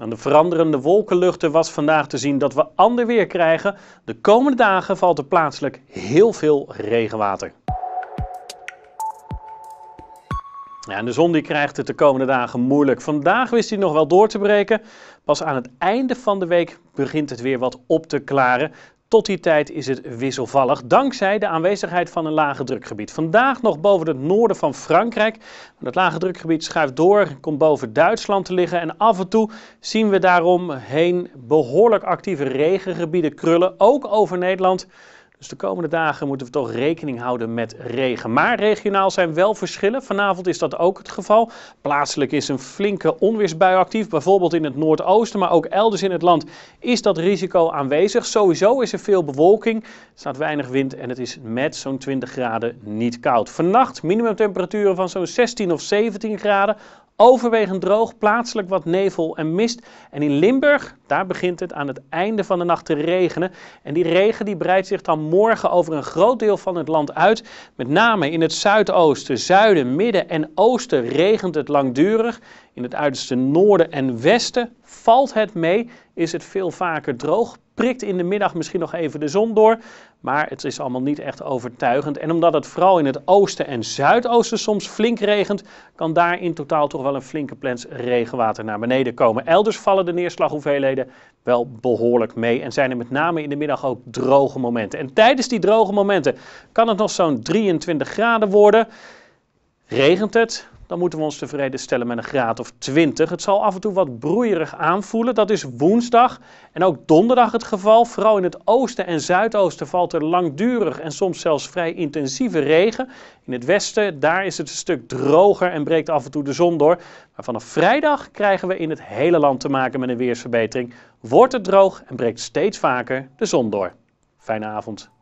Aan de veranderende wolkenluchten was vandaag te zien dat we ander weer krijgen. De komende dagen valt er plaatselijk heel veel regenwater. Ja, en de zon die krijgt het de komende dagen moeilijk. Vandaag wist hij nog wel door te breken. Pas aan het einde van de week begint het weer wat op te klaren. Tot die tijd is het wisselvallig, dankzij de aanwezigheid van een lage drukgebied. Vandaag nog boven het noorden van Frankrijk. Dat lage drukgebied schuift door, komt boven Duitsland te liggen. En af en toe zien we daaromheen behoorlijk actieve regengebieden krullen, ook over Nederland. Dus de komende dagen moeten we toch rekening houden met regen. Maar regionaal zijn wel verschillen. Vanavond is dat ook het geval. Plaatselijk is een flinke onweersbui actief, bijvoorbeeld in het noordoosten, maar ook elders in het land is dat risico aanwezig. Sowieso is er veel bewolking, er staat weinig wind en het is met zo'n 20 graden niet koud. Vannacht minimumtemperaturen van zo'n 16 of 17 graden. Overwegend droog, plaatselijk wat nevel en mist. En in Limburg, daar begint het aan het einde van de nacht te regenen. En die regen die breidt zich dan morgen over een groot deel van het land uit. Met name in het zuidoosten, zuiden, midden en oosten regent het langdurig. In het uiterste noorden en westen valt het mee, is het veel vaker droog prikt in de middag misschien nog even de zon door, maar het is allemaal niet echt overtuigend. En omdat het vooral in het oosten en zuidoosten soms flink regent, kan daar in totaal toch wel een flinke plens regenwater naar beneden komen. Elders vallen de neerslaghoeveelheden wel behoorlijk mee en zijn er met name in de middag ook droge momenten. En tijdens die droge momenten kan het nog zo'n 23 graden worden. Regent het, dan moeten we ons tevreden stellen met een graad of 20. Het zal af en toe wat broeierig aanvoelen. Dat is woensdag en ook donderdag het geval. Vooral in het oosten en zuidoosten valt er langdurig en soms zelfs vrij intensieve regen. In het westen, daar is het een stuk droger en breekt af en toe de zon door. Maar vanaf vrijdag krijgen we in het hele land te maken met een weersverbetering. Wordt het droog en breekt steeds vaker de zon door. Fijne avond.